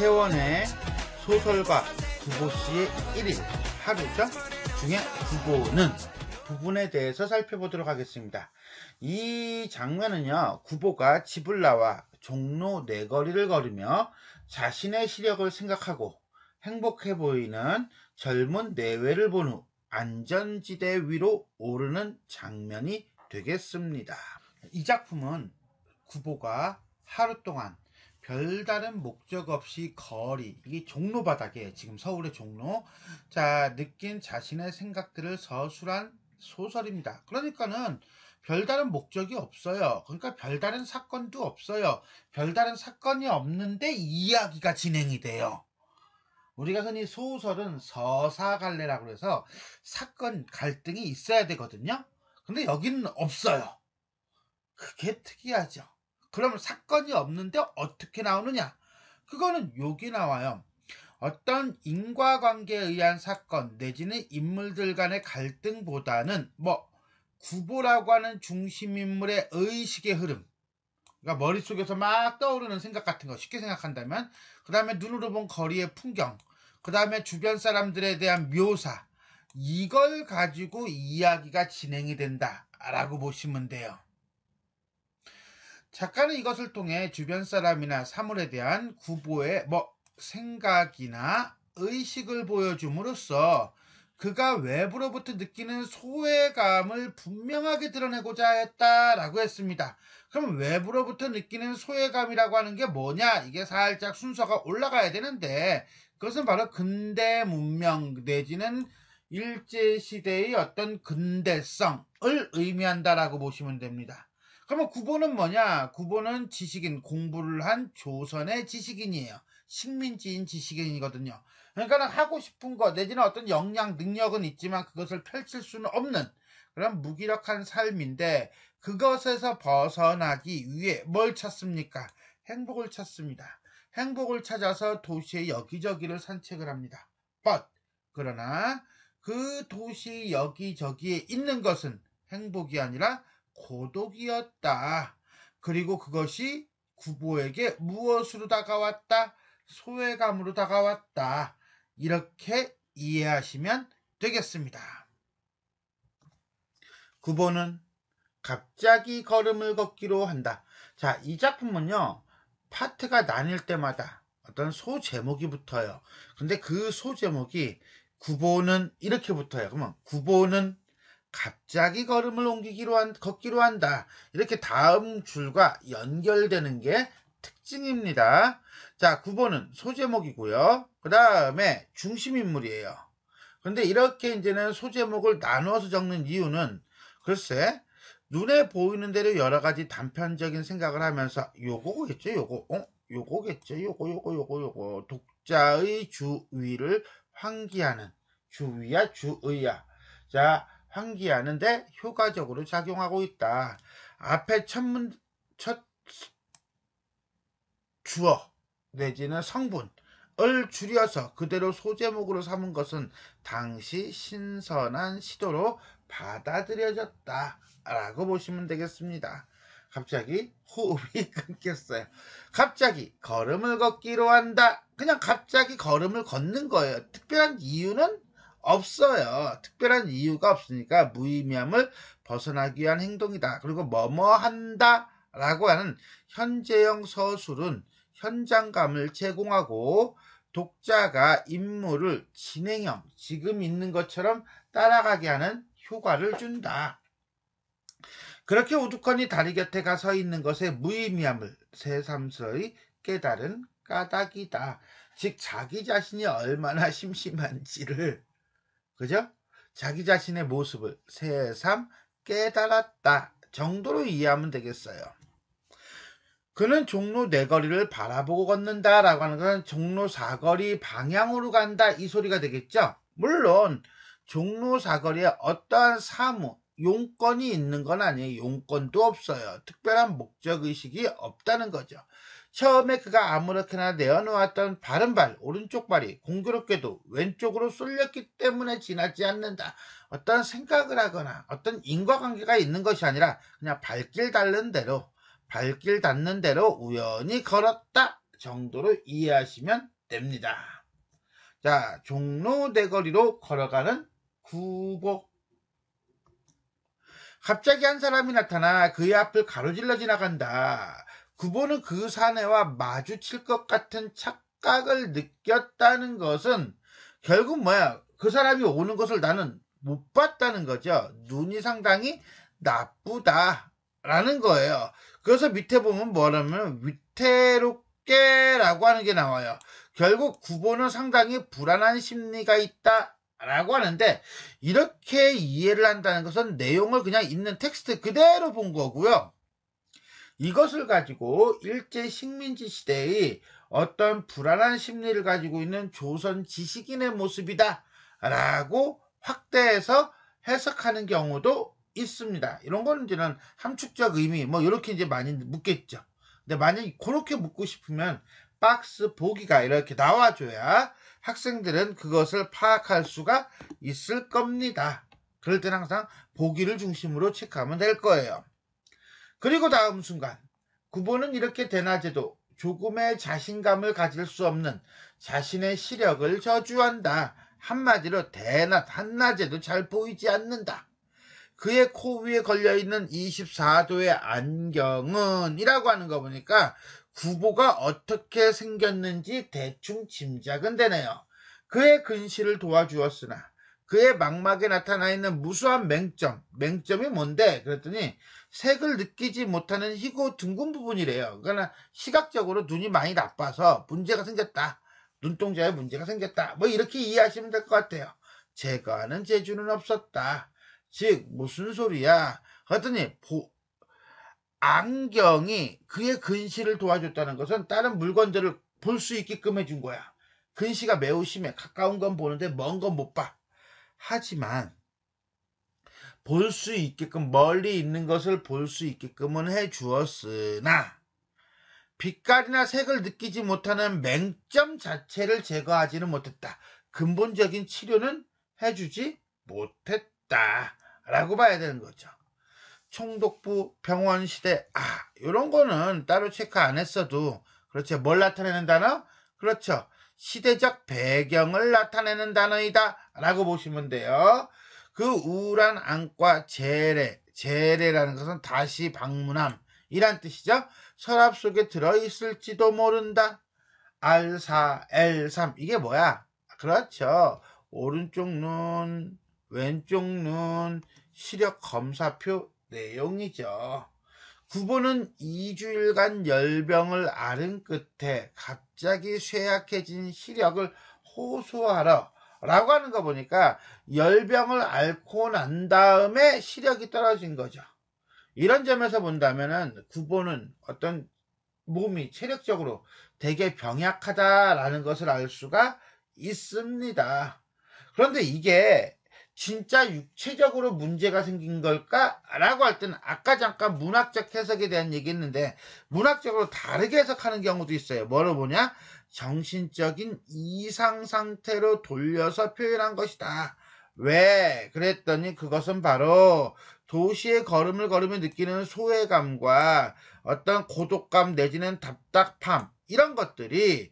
이태원의 소설가 구보 씨의 1일 하루죠 중에 구보는 부분에 대해서 살펴보도록 하겠습니다. 이 장면은요, 구보가 집을 나와 종로 네거리를 걸으며 자신의 시력을 생각하고 행복해 보이는 젊은 내외를 본 후 안전지대 위로 오르는 장면이 되겠습니다. 이 작품은 구보가 하루 동안 별다른 목적 없이 거리, 이게 종로 바닥에 지금 서울의 종로, 자 느낀 자신의 생각들을 서술한 소설입니다. 그러니까는 별다른 목적이 없어요. 그러니까 별다른 사건도 없어요. 별다른 사건이 없는데 이야기가 진행이 돼요. 우리가 흔히 소설은 서사갈래라고 해서 사건 갈등이 있어야 되거든요. 근데 여기는 없어요. 그게 특이하죠. 그러면 사건이 없는데 어떻게 나오느냐? 그거는 여기 나와요. 어떤 인과관계에 의한 사건 내지는 인물들 간의 갈등보다는 뭐 구보라고 하는 중심인물의 의식의 흐름 그러니까 머릿속에서 막 떠오르는 생각 같은 거 쉽게 생각한다면 그 다음에 눈으로 본 거리의 풍경 그 다음에 주변 사람들에 대한 묘사 이걸 가지고 이야기가 진행이 된다 라고 보시면 돼요 작가는 이것을 통해 주변 사람이나 사물에 대한 구보의 뭐 생각이나 의식을 보여줌으로써 그가 외부로부터 느끼는 소외감을 분명하게 드러내고자 했다라고 했습니다. 그럼 외부로부터 느끼는 소외감이라고 하는 게 뭐냐? 이게 살짝 순서가 올라가야 되는데 그것은 바로 근대 문명 내지는 일제시대의 어떤 근대성을 의미한다라고 보시면 됩니다. 그러면 구보는 뭐냐? 구보는 지식인, 공부를 한 조선의 지식인이에요. 식민지인 지식인이거든요. 그러니까 하고 싶은 거, 내지는 어떤 역량, 능력은 있지만 그것을 펼칠 수는 없는 그런 무기력한 삶인데 그것에서 벗어나기 위해 뭘 찾습니까? 행복을 찾습니다. 행복을 찾아서 도시의 여기저기를 산책을 합니다. But, 그러나 그 도시 여기저기에 있는 것은 행복이 아니라 고독이었다. 그리고 그것이 구보에게 무엇으로 다가왔다? 소외감으로 다가왔다. 이렇게 이해하시면 되겠습니다. 구보는 갑자기 걸음을 걷기로 한다. 자, 이 작품은요. 파트가 나뉠 때마다 어떤 소제목이 붙어요. 근데 그 소제목이 구보는 이렇게 붙어요. 그러면 구보는 갑자기 걸음을 옮기기로 한, 걷기로 한다. 이렇게 다음 줄과 연결되는 게 특징입니다. 자, 9번은 소제목이고요. 그 다음에 중심인물이에요. 근데 이렇게 이제는 소제목을 나누어서 적는 이유는 글쎄, 눈에 보이는 대로 여러 가지 단편적인 생각을 하면서 요거겠죠, 요거. 어? 요거겠죠, 요거, 요거, 요거, 요거. 독자의 주위를 환기하는 주위야 주의야. 자, 환기하는데 효과적으로 작용하고 있다. 앞에 첫, 문, 첫 주어 내지는 성분 을 줄여서 그대로 소제목으로 삼은 것은 당시 신선한 시도로 받아들여졌다 라고 보시면 되겠습니다. 갑자기 호흡이 끊겼어요. 갑자기 걸음을 걷기로 한다. 그냥 갑자기 걸음을 걷는 거예요. 특별한 이유는 없어요. 특별한 이유가 없으니까 무의미함을 벗어나기 위한 행동이다. 그리고 뭐뭐 한다 라고 하는 현재형 서술은 현장감을 제공하고 독자가 임무를 진행형, 지금 있는 것처럼 따라가게 하는 효과를 준다. 그렇게 우두커니 다리 곁에 가서 있는 것의 무의미함을 새삼스러이 깨달은 까닭이다. 즉, 자기 자신이 얼마나 심심한지를 그죠? 자기 자신의 모습을 새삼 깨달았다 정도로 이해하면 되겠어요. 그는 종로 네거리를 바라보고 걷는다 라고 하는 것은 종로 사거리 방향으로 간다 이 소리가 되겠죠. 물론 종로 사거리에 어떠한 사무, 용건이 있는 건 아니에요. 용건도 없어요. 특별한 목적의식이 없다는 거죠. 처음에 그가 아무렇게나 내어놓았던 바른발, 오른쪽발이 공교롭게도 왼쪽으로 쏠렸기 때문에 지나지 않는다. 어떤 생각을 하거나 어떤 인과관계가 있는 것이 아니라 그냥 발길 닿는 대로, 발길 닿는 대로 우연히 걸었다 정도로 이해하시면 됩니다. 자, 종로 대거리로 걸어가는 구보. 갑자기 한 사람이 나타나 그의 앞을 가로질러 지나간다. 구본은 그 사내와 마주칠 것 같은 착각을 느꼈다는 것은 결국 뭐야? 그 사람이 오는 것을 나는 못 봤다는 거죠. 눈이 상당히 나쁘다라는 거예요. 그래서 밑에 보면 뭐냐면 위태롭게라고 하는 게 나와요. 결국 구본은 상당히 불안한 심리가 있다. 라고 하는데 이렇게 이해를 한다는 것은 내용을 그냥 있는 텍스트 그대로 본 거고요. 이것을 가지고 일제 식민지 시대의 어떤 불안한 심리를 가지고 있는 조선 지식인의 모습이다 라고 확대해서 해석하는 경우도 있습니다. 이런 거는 이제는 함축적 의미 뭐 이렇게 이제 많이 묻겠죠. 근데 만약에 그렇게 묻고 싶으면 박스 보기가 이렇게 나와줘야 학생들은 그것을 파악할 수가 있을 겁니다. 그럴 땐 항상 보기를 중심으로 체크하면 될 거예요. 그리고 다음 순간 구보는 이렇게 대낮에도 조금의 자신감을 가질 수 없는 자신의 시력을 저주한다. 한마디로 대낮 한낮에도 잘 보이지 않는다. 그의 코 위에 걸려있는 24도의 안경은 이라고 하는 거 보니까 구보가 어떻게 생겼는지 대충 짐작은 되네요. 그의 근시를 도와주었으나 그의 망막에 나타나 있는 무수한 맹점, 맹점이 뭔데? 그랬더니 색을 느끼지 못하는 희고 둥근 부분이래요. 그러니 시각적으로 눈이 많이 나빠서 문제가 생겼다. 눈동자에 문제가 생겼다. 뭐 이렇게 이해하시면 될 것 같아요. 제가 아는 재주는 없었다. 즉 무슨 소리야? 그랬더니 보, 안경이 그의 근시를 도와줬다는 것은 다른 물건들을 볼 수 있게끔 해준 거야. 근시가 매우 심해. 가까운 건 보는데 먼 건 못 봐. 하지만 볼 수 있게끔 멀리 있는 것을 볼 수 있게끔은 해 주었으나 빛깔이나 색을 느끼지 못하는 맹점 자체를 제거하지는 못했다. 근본적인 치료는 해주지 못했다. 라고 봐야 되는 거죠. 총독부 병원 시대 아 이런 거는 따로 체크 안 했어도 그렇죠. 뭘 나타내는 단어? 그렇죠. 시대적 배경을 나타내는 단어이다 라고 보시면 돼요. 그 우울한 안과 재래, 재래라는 것은 다시 방문함 이란 뜻이죠. 서랍 속에 들어있을지도 모른다. R4, L3 이게 뭐야? 그렇죠. 오른쪽 눈, 왼쪽 눈, 시력 검사표 내용이죠. 부부는 2주일간 열병을 앓은 끝에 갑자기 쇠약해진 시력을 호소하러 라고 하는 거 보니까 열병을 앓고 난 다음에 시력이 떨어진 거죠. 이런 점에서 본다면 구보는 어떤 몸이 체력적으로 되게 병약하다라는 것을 알 수가 있습니다. 그런데 이게 진짜 육체적으로 문제가 생긴 걸까라고 할 때는 아까 잠깐 문학적 해석에 대한 얘기했는데 문학적으로 다르게 해석하는 경우도 있어요. 뭐로 보냐? 정신적인 이상 상태로 돌려서 표현한 것이다. 왜? 그랬더니 그것은 바로 도시의 걸음을 걸으며 느끼는 소외감과 어떤 고독감 내지는 답답함 이런 것들이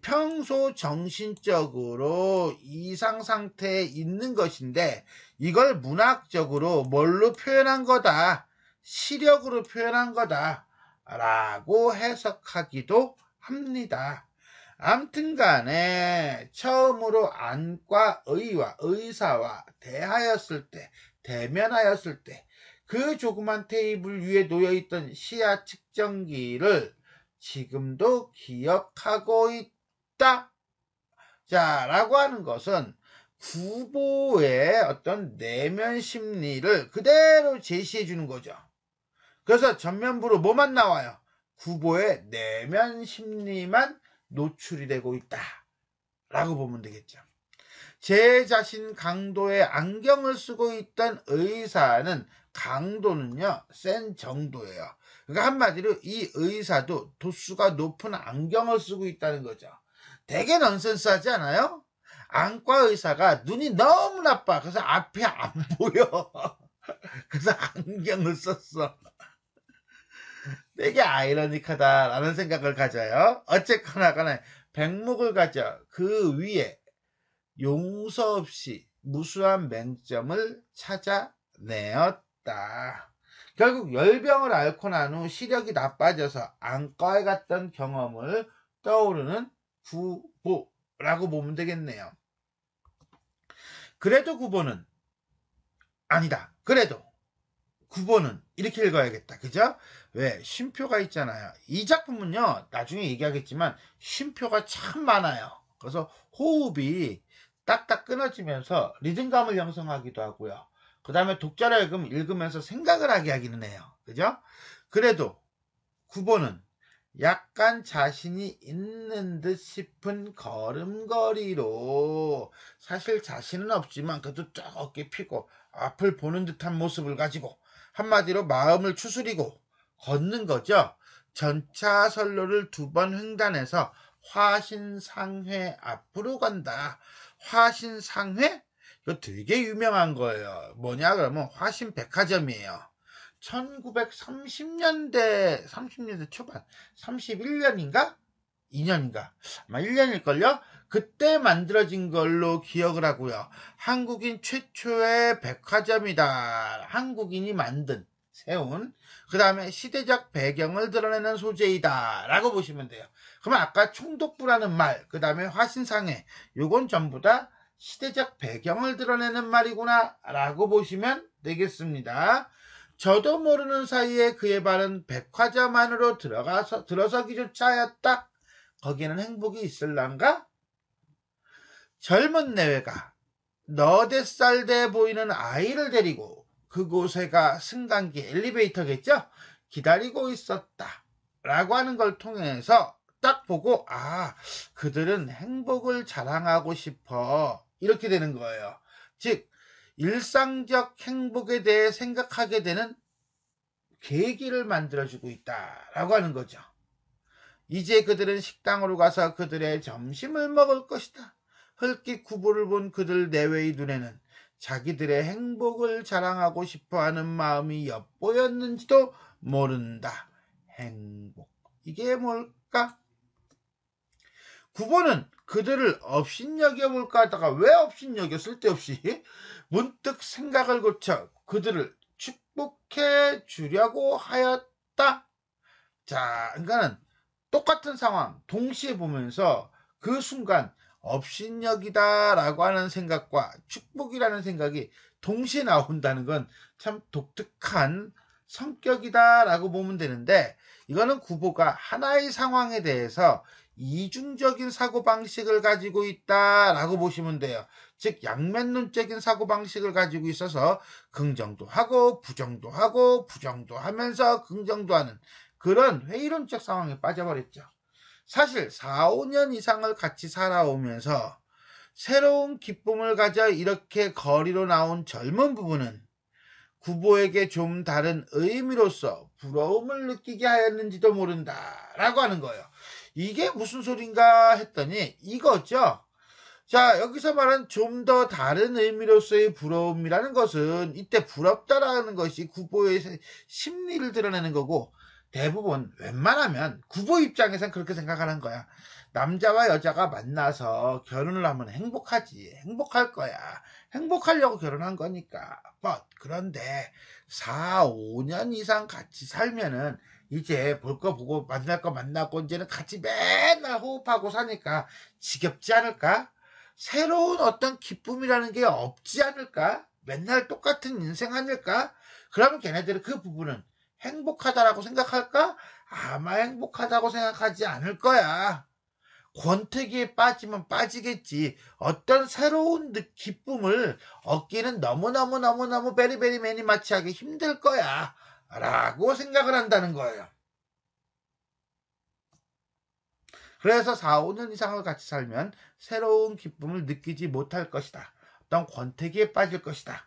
평소 정신적으로 이상 상태에 있는 것인데 이걸 문학적으로 뭘로 표현한 거다. 시력으로 표현한 거다. 라고 해석하기도 합니다. 암튼 간에 처음으로 안과 의와 의사와 대하였을 때, 대면하였을 때, 그 조그만 테이블 위에 놓여있던 시야 측정기를 지금도 기억하고 있다. 있다. 자, 라고 하는 것은 구보의 어떤 내면 심리를 그대로 제시해 주는 거죠. 그래서 전면부로 뭐만 나와요? 구보의 내면 심리만 노출이 되고 있다. 라고 보면 되겠죠. 제 자신 강도의 안경을 쓰고 있던 의사는 강도는요, 센 정도예요. 그러니까 한마디로 이 의사도 도수가 높은 안경을 쓰고 있다는 거죠. 되게 넌센스하지 않아요? 안과 의사가 눈이 너무 나빠. 그래서 앞이 안 보여. 그래서 안경을 썼어. 되게 아이러니카다라는 생각을 가져요. 어쨌거나 간에 백목을 가져 그 위에 용서 없이 무수한 맹점을 찾아내었다. 결국 열병을 앓고 난 후 시력이 나빠져서 안과에 갔던 경험을 떠오르는 구보라고 보면 되겠네요. 그래도 구보는 아니다. 그래도 구보는 이렇게 읽어야겠다. 그죠? 왜? 쉼표가 있잖아요. 이 작품은요. 나중에 얘기하겠지만 쉼표가 참 많아요. 그래서 호흡이 딱딱 끊어지면서 리듬감을 형성하기도 하고요. 그 다음에 독자를 읽으면서 생각을 하게 하기는 해요. 그죠? 그래도 구보는 약간 자신이 있는 듯 싶은 걸음걸이로 사실 자신은 없지만 그래도 쫙 어깨 피고 앞을 보는 듯한 모습을 가지고 한마디로 마음을 추스리고 걷는 거죠. 전차선로를 두 번 횡단해서 화신상회 앞으로 간다. 화신상회? 이거 되게 유명한 거예요. 뭐냐 그러면 화신백화점이에요. 1930년대 30년대 초반 31년인가 2년인가 아마 1년일걸요 그때 만들어진 걸로 기억을 하고요 한국인 최초의 백화점이다 한국인이 만든 세운 그 다음에 시대적 배경을 드러내는 소재이다 라고 보시면 돼요 그럼 아까 총독부라는 말그 다음에 화신상해 요건 전부 다 시대적 배경을 드러내는 말이구나 라고 보시면 되겠습니다 저도 모르는 사이에 그의 발은 백화점 안으로 들어가서 들어서기조차 하였다. 거기는 행복이 있을란가? 젊은 내외가 너댓살 돼 보이는 아이를 데리고 그곳에 가 승강기 엘리베이터겠죠? 기다리고 있었다. 라고 하는 걸 통해서 딱 보고, 아, 그들은 행복을 자랑하고 싶어. 이렇게 되는 거예요. 즉, 일상적 행복에 대해 생각하게 되는 계기를 만들어주고 있다라고 하는 거죠. 이제 그들은 식당으로 가서 그들의 점심을 먹을 것이다. 흙기 구부를 본 그들 내외의 눈에는 자기들의 행복을 자랑하고 싶어 하는 마음이 엿보였는지도 모른다. 행복. 이게 뭘까? 구보는 그들을 업신여겨볼까 하다가 왜 업신여겨 쓸데없이 문득 생각을 고쳐 그들을 축복해 주려고 하였다. 자, 그러니까는 똑같은 상황 동시에 보면서 그 순간 업신여기다라고 하는 생각과 축복이라는 생각이 동시에 나온다는 건 참 독특한 성격이다라고 보면 되는데 이거는 구보가 하나의 상황에 대해서 이중적인 사고방식을 가지고 있다라고 보시면 돼요. 즉 양면론적인 사고방식을 가지고 있어서 긍정도 하고 부정도 하고 부정도 하면서 긍정도 하는 그런 회의론적 상황에 빠져버렸죠. 사실 4, 5년 이상을 같이 살아오면서 새로운 기쁨을 가져 이렇게 거리로 나온 젊은 부부는 구보에게 좀 다른 의미로서 부러움을 느끼게 하였는지도 모른다라고 하는 거예요. 이게 무슨 소린가 했더니 이거죠. 자, 여기서 말한 좀 더 다른 의미로서의 부러움이라는 것은 이때 부럽다라는 것이 구보의 심리를 드러내는 거고 대부분 웬만하면 구보 입장에선 그렇게 생각하는 거야. 남자와 여자가 만나서 결혼을 하면 행복하지. 행복할 거야. 행복하려고 결혼한 거니까. But 그런데 4, 5년 이상 같이 살면은 이제 볼 거 보고 만날 거 만나고 이제는 같이 맨날 호흡하고 사니까 지겹지 않을까? 새로운 어떤 기쁨이라는 게 없지 않을까? 맨날 똑같은 인생 아닐까? 그러면 걔네들은 그 부분은 행복하다라고 생각할까? 아마 행복하다고 생각하지 않을 거야. 권태기에 빠지면 빠지겠지. 어떤 새로운 기쁨을 얻기는 너무너무너무너무 베리베리 매니 마치하기 힘들 거야. 라고 생각을 한다는 거예요. 그래서 4, 5년 이상을 같이 살면 새로운 기쁨을 느끼지 못할 것이다. 어떤 권태기에 빠질 것이다.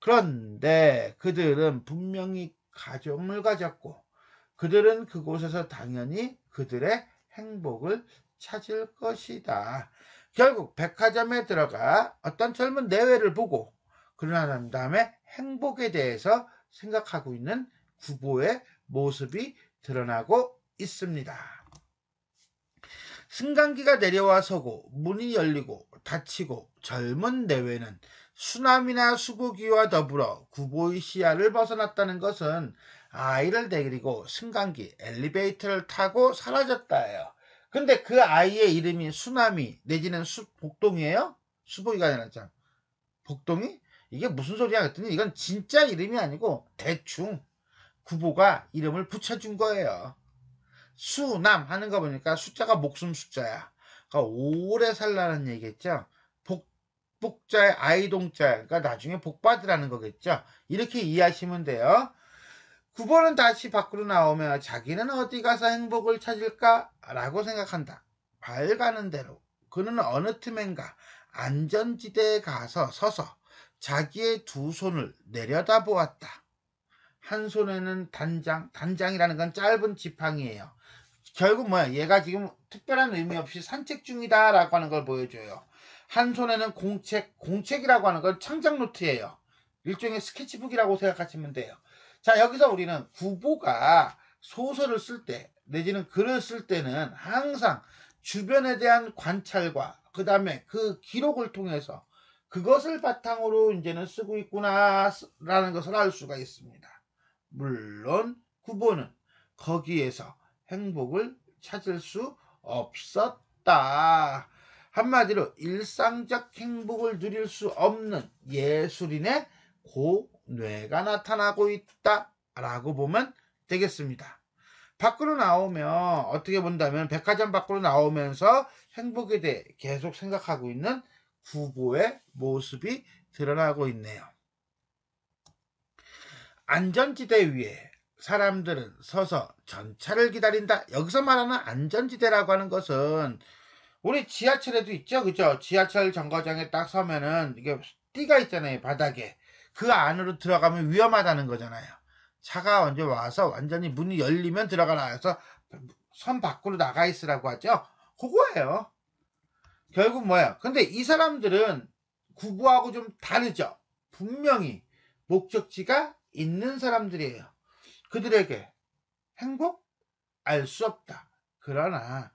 그런데 그들은 분명히 가정을 가졌고 그들은 그곳에서 당연히 그들의 행복을 찾을 것이다. 결국 백화점에 들어가 어떤 젊은 내외를 보고 그러난 다음에 행복에 대해서 생각하고 있는 구보의 모습이 드러나고 있습니다. 승강기가 내려와 서고 문이 열리고 닫히고 젊은 내외는 수남이나 수고기와 더불어 구보의 시야를 벗어났다는 것은 아이를 데리고 승강기 엘리베이터를 타고 사라졌다예요. 근데 그 아이의 이름이 수남이 내지는 수, 복동이에요? 수복이가 아니라 참 복동이? 이게 무슨 소리야 그랬더니 이건 진짜 이름이 아니고 대충 구보가 이름을 붙여준 거예요. 수남 하는 거 보니까 숫자가 목숨 숫자야. 그러니까 오래 살라는 얘기겠죠. 복, 복자의 아이동자 그러니까 나중에 복 받으라는 거겠죠. 이렇게 이해하시면 돼요. 9번은 다시 밖으로 나오며 자기는 어디 가서 행복을 찾을까라고 생각한다. 발가는 대로 그는 어느 틈엔가 안전지대에 가서 서서 자기의 두 손을 내려다 보았다. 한 손에는 단장, 단장이라는 건 짧은 지팡이에요. 결국 뭐야? 얘가 지금 특별한 의미 없이 산책 중이다라고 하는 걸 보여줘요. 한 손에는 공책, 공책이라고 하는 건 창작 노트예요. 일종의 스케치북이라고 생각하시면 돼요. 자, 여기서 우리는 구보가 소설을 쓸 때, 내지는 글을 쓸 때는 항상 주변에 대한 관찰과 그 다음에 그 기록을 통해서 그것을 바탕으로 이제는 쓰고 있구나라는 것을 알 수가 있습니다. 물론 구보는 거기에서 행복을 찾을 수 없었다. 한마디로 일상적 행복을 누릴 수 없는 예술인의 고 뇌가 나타나고 있다 라고 보면 되겠습니다. 밖으로 나오면 어떻게 본다면 백화점 밖으로 나오면서 행복에 대해 계속 생각하고 있는 구보의 모습이 드러나고 있네요. 안전지대 위에 사람들은 서서 전차를 기다린다. 여기서 말하는 안전지대라고 하는 것은 우리 지하철에도 있죠. 그죠? 지하철 정거장에 딱 서면은 이게 띠가 있잖아요. 바닥에. 그 안으로 들어가면 위험하다는 거잖아요. 차가 완전 와서 완전히 문이 열리면 들어가라 해서 선 밖으로 나가 있으라고 하죠. 그거예요. 결국 뭐야? 근데 이 사람들은 구구하고좀 다르죠. 분명히 목적지가 있는 사람들이에요. 그들에게 행복? 알 수 없다. 그러나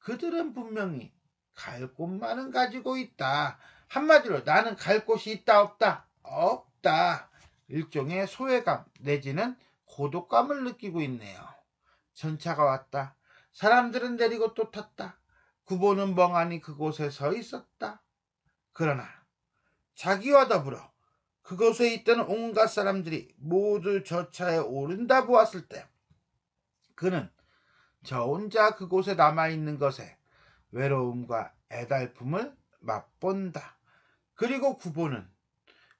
그들은 분명히 갈 곳만은 가지고 있다. 한마디로 나는 갈 곳이 있다 없다? 없다. 있다. 일종의 소외감 내지는 고독감을 느끼고 있네요. 전차가 왔다. 사람들은 내리고 또 탔다. 구보는 멍하니 그곳에 서 있었다. 그러나 자기와 더불어 그곳에 있던 온갖 사람들이 모두 저 차에 오른다 보았을 때 그는 저 혼자 그곳에 남아있는 것에 외로움과 애달픔을 맛본다. 그리고 구보는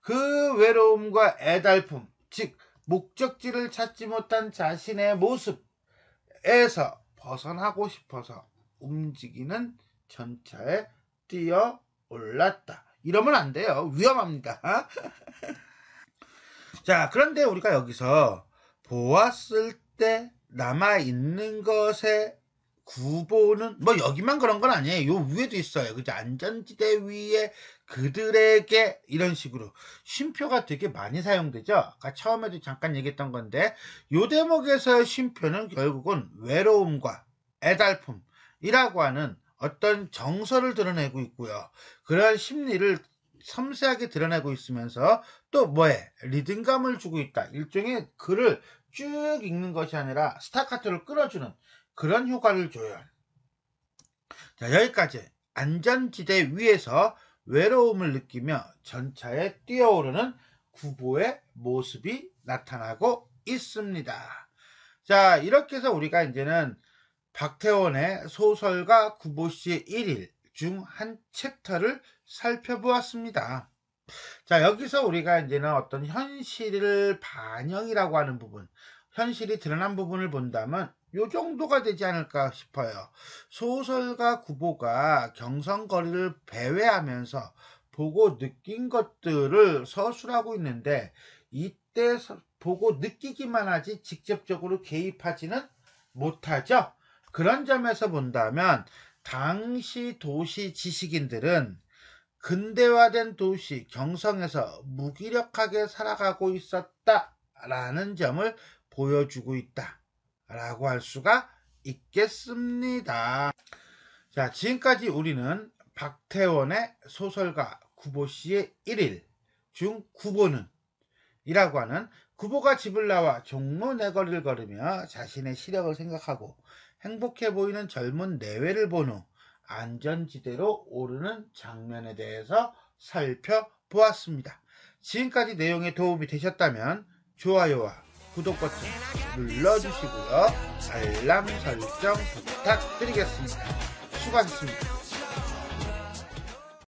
그 외로움과 애달픔, 즉 목적지를 찾지 못한 자신의 모습에서 벗어나고 싶어서 움직이는 전차에 뛰어 올랐다. 이러면 안 돼요. 위험합니다. 자, 그런데 우리가 여기서 보았을 때 남아있는 것의 구보는 뭐 여기만 그런 건 아니에요. 요 위에도 있어요. 그죠? 안전지대 위에 그들에게 이런 식으로 쉼표가 되게 많이 사용되죠. 아까 처음에도 잠깐 얘기했던 건데 요 대목에서의 쉼표는 결국은 외로움과 애달픔이라고 하는 어떤 정서를 드러내고 있고요. 그런 심리를 섬세하게 드러내고 있으면서 또 뭐에 리듬감을 주고 있다. 일종의 글을 쭉 읽는 것이 아니라 스타카트를 끌어주는 그런 효과를 줘요. 자 여기까지 안전지대 위에서 외로움을 느끼며 전차에 뛰어오르는 구보의 모습이 나타나고 있습니다. 자, 이렇게 해서 우리가 이제는 박태원의 소설가 구보씨의 일일 중 한 챕터를 살펴보았습니다. 자, 여기서 우리가 이제는 어떤 현실을 반영이라고 하는 부분, 현실이 드러난 부분을 본다면 요 정도가 되지 않을까 싶어요. 소설가 구보가 경성거리를 배회하면서 보고 느낀 것들을 서술하고 있는데 이때 보고 느끼기만 하지 직접적으로 개입하지는 못하죠. 그런 점에서 본다면 당시 도시 지식인들은 근대화된 도시 경성에서 무기력하게 살아가고 있었다라는 점을 보여주고 있다. 라고 할 수가 있겠습니다. 자, 지금까지 우리는 박태원의 소설가 구보 씨의 1일 중 구보는 이라고 하는 구보가 집을 나와 종로 내거리를 걸으며 자신의 시력을 생각하고 행복해 보이는 젊은 내외를 본 후 안전지대로 오르는 장면에 대해서 살펴보았습니다. 지금까지 내용에 도움이 되셨다면 좋아요와 구독 버튼 눌러주시고요. 알람 설정 부탁드리겠습니다. 수고하셨습니다.